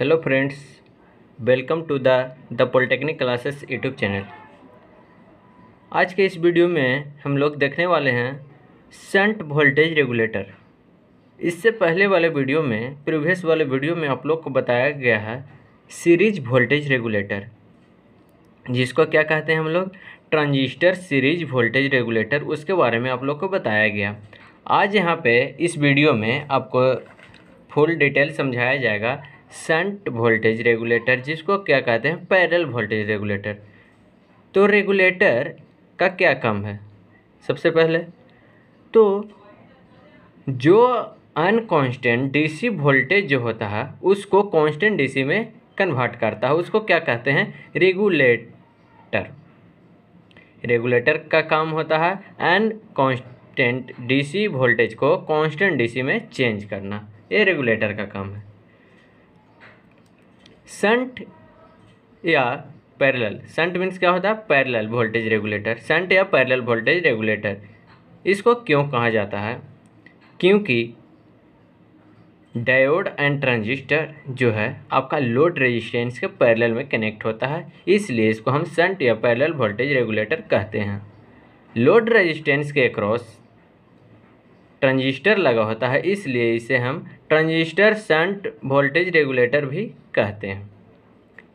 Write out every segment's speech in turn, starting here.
hello friends welcome to the the polytechnic classes YouTube channel आज के इस video में हम लोग देखने वाले हैं सेंट वोल्टेज रेगुलेटर इससे पहले वाले वीडियो में प्रीवियस वाले वीडियो में आप लोग को बताया गया है सीरीज वोल्टेज रेगुलेटर जिसको क्या कहते हैं हम लोग ट्रांजिस्टर सीरीज वोल्टेज रेगुलेटर उसके बारे में आप लोग को बताया गया आज यहाँ पर इस वीडियो में आपको फुल डिटेल समझाया जाएगा संट वोल्टेज रेगुलेटर जिसको क्या कहते हैं पैरल वोल्टेज रेगुलेटर तो रेगुलेटर का क्या काम है सबसे पहले तो जो अनकॉन्स्टेंट डीसी वोल्टेज जो होता है उसको कांस्टेंट डीसी में कन्वर्ट करता है उसको क्या कहते हैं रेगुलेटर रेगुलेटर का काम होता है एंड कांस्टेंट डीसी वोल्टेज को कांस्टेंट डीसी में चेंज करना ये रेगुलेटर का काम है संट या पैरेलल संट मीन्स क्या होता है पैरेलल वोल्टेज रेगुलेटर संट या पैरेलल वोल्टेज रेगुलेटर इसको क्यों कहा जाता है क्योंकि डायोड एंड ट्रांजिस्टर जो है आपका लोड रेजिस्टेंस के पैरेलल में कनेक्ट होता है इसलिए इसको हम संट या पैरेलल वोल्टेज रेगुलेटर कहते हैं लोड रेजिस्टेंस के अक्रॉस ट्रांजिस्टर लगा होता है इसलिए इसे हम ट्रांजिस्टर सेंट वोल्टेज रेगुलेटर भी कहते हैं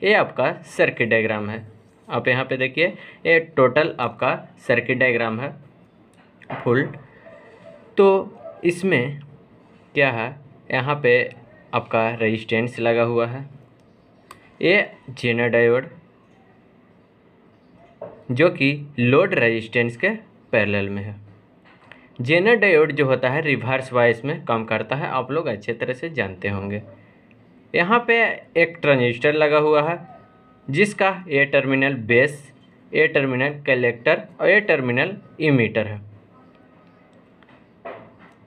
ये आपका सर्किट डायग्राम है आप यहाँ पे देखिए ये टोटल आपका सर्किट डायग्राम है फुल तो इसमें क्या है यहाँ पे आपका रेजिस्टेंस लगा हुआ है ये जेनर डायोड जो कि लोड रेजिस्टेंस के पैरेलल में है जेनर डायोड जो होता है रिवर्स वाइस में काम करता है आप लोग अच्छे तरह से जानते होंगे यहाँ पे एक ट्रांजिस्टर लगा हुआ है जिसका a terminal base a terminal collector और ए टर्मिनल इमीटर है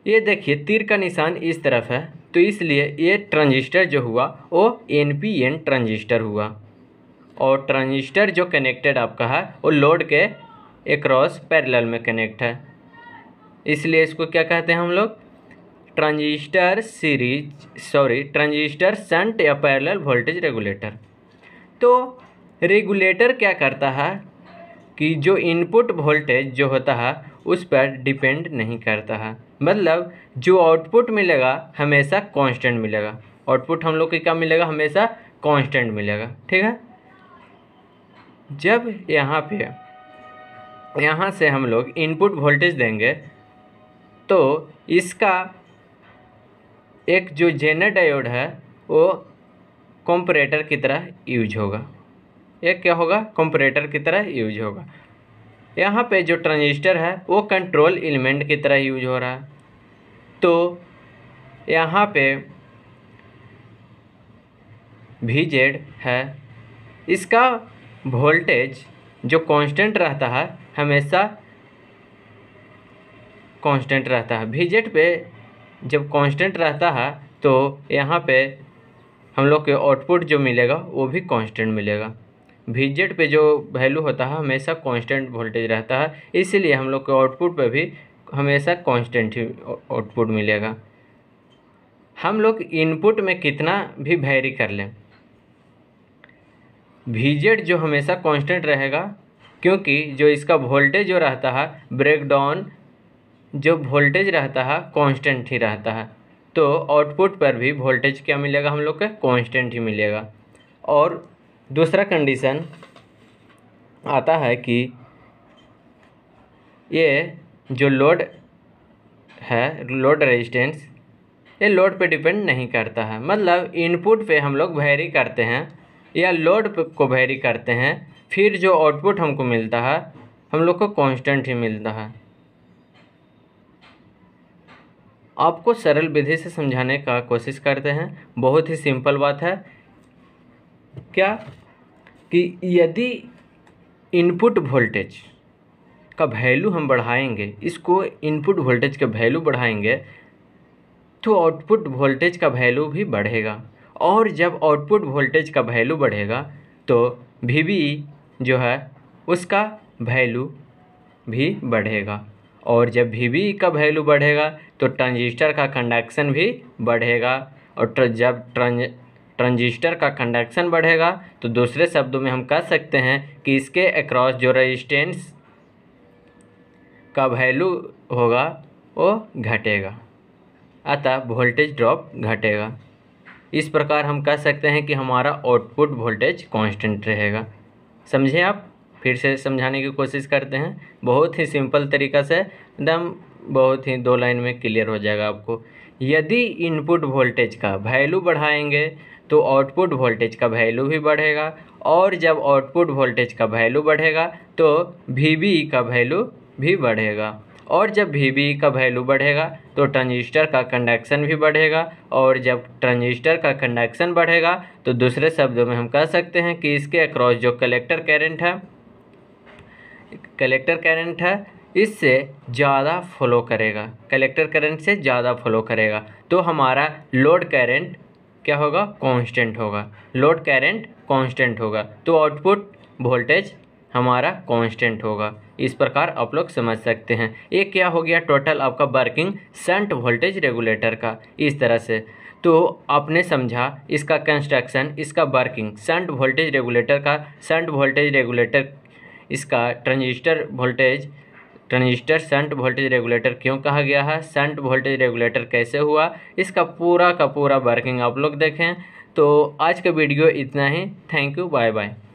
ये देखिए तीर का निशान इस तरफ है तो इसलिए ये ट्रांजिस्टर जो हुआ वो एन पी एन ट्रांजिस्टर हुआ और ट्रांजिस्टर जो कनेक्टेड आपका है वो लोड के एक्रॉस पैरेलल में कनेक्ट है इसलिए इसको क्या कहते हैं हम लोग transistor series sorry transistor shunt या पैरेलल वोल्टेज रेगुलेटर तो रेगुलेटर क्या करता है कि जो इनपुट वोल्टेज जो होता है उस पर डिपेंड नहीं करता है मतलब जो आउटपुट मिलेगा हमेशा कांस्टेंट मिलेगा आउटपुट हम लोग के क्या मिलेगा हमेशा कांस्टेंट मिलेगा ठीक है जब यहाँ पे यहाँ से हम लोग इनपुट वोल्टेज देंगे तो इसका एक जो जेनर डायोड है वो कंपरेटर की तरह यूज होगा एक क्या होगा कंपरेटर की तरह यूज होगा यहाँ पे जो ट्रांजिस्टर है वो कंट्रोल एलिमेंट की तरह यूज हो रहा है तो यहाँ पे भी जेड है इसका वोल्टेज जो कांस्टेंट रहता है हमेशा कांस्टेंट रहता है विजेट पे जब कांस्टेंट रहता है तो यहाँ पे हम लोग के आउटपुट जो मिलेगा वो भी कांस्टेंट मिलेगा विजेट पे जो वैल्यू होता है हमेशा कांस्टेंट वोल्टेज रहता है इसीलिए हम लोग के आउटपुट पे भी हमेशा कांस्टेंट ही आउटपुट मिलेगा हम लोग इनपुट में कितना भी वैरी कर लें वीजेड जो हमेशा कांस्टेंट रहेगा क्योंकि जो इसका वोल्टेज जो रहता है ब्रेकडाउन जो वोल्टेज रहता है कांस्टेंट ही रहता है तो आउटपुट पर भी वोल्टेज क्या मिलेगा हम लोग का कांस्टेंट ही मिलेगा और दूसरा कंडीशन आता है कि ये जो लोड है लोड रेजिस्टेंस ये लोड पे डिपेंड नहीं करता है मतलब इनपुट पे हम लोग वैरी करते हैं या लोड को वैरी करते हैं फिर जो आउटपुट हमको मिलता है हम लोग को कांस्टेंट ही मिलता है आपको सरल विधि से समझाने का कोशिश करते हैं बहुत ही सिंपल बात है क्या कि यदि इनपुट वोल्टेज का वैल्यू हम बढ़ाएंगे इसको इनपुट वोल्टेज का वैल्यू बढ़ाएंगे तो आउटपुट वोल्टेज का वैल्यू भी बढ़ेगा और जब आउटपुट वोल्टेज का वैल्यू बढ़ेगा तो वी जो है उसका वैल्यू भी बढ़ेगा और जब वी वी का वैल्यू बढ़ेगा तो ट्रांजिस्टर का कंडक्शन भी बढ़ेगा और जब ट्रांज ट्रांजिस्टर का कंडक्शन बढ़ेगा तो दूसरे शब्दों में हम कह सकते हैं कि इसके अक्रॉस जो रेजिस्टेंस का वैल्यू होगा वो घटेगा अतः वोल्टेज ड्रॉप घटेगा इस प्रकार हम कह सकते हैं कि हमारा आउटपुट वोल्टेज कांस्टेंट रहेगा समझे आप फिर से समझाने की कोशिश करते हैं बहुत ही सिंपल तरीका से एकदम बहुत ही दो लाइन में क्लियर हो जाएगा आपको यदि इनपुट वोल्टेज का वैल्यू बढ़ाएंगे तो आउटपुट वोल्टेज का वैल्यू भी बढ़ेगा और जब आउटपुट वोल्टेज का वैल्यू बढ़ेगा तो वी का वैल्यू भी बढ़ेगा और जब वी का वैल्यू बढ़ेगा तो ट्रांजिस्टर का कंडक्शन भी बढ़ेगा और जब ट्रांजिस्टर का कंडक्शन बढ़ेगा तो दूसरे शब्दों में हम कह सकते हैं कि इसके अक्रॉस जो कलेक्टर करंट है कलेक्टर करंट है इससे ज़्यादा फ्लो करेगा कलेक्टर करंट से ज़्यादा फ्लो करेगा तो हमारा लोड करंट क्या होगा कांस्टेंट होगा लोड करंट कांस्टेंट होगा तो आउटपुट वोल्टेज हमारा कांस्टेंट होगा इस प्रकार आप लोग समझ सकते हैं ये क्या हो गया टोटल आपका वर्किंग सेंट वोल्टेज रेगुलेटर का इस तरह से तो आपने समझा इसका कंस्ट्रक्शन इसका वर्किंग सेंट वोल्टेज रेगुलेटर का सेंट वोल्टेज रेगुलेटर इसका transistor voltage transistor shunt voltage regulator क्यों कहा गया है शंट वोल्टेज रेगुलेटर कैसे हुआ इसका पूरा का पूरा वर्किंग आप लोग देखें तो आज का वीडियो इतना ही थैंक यू बाय बाय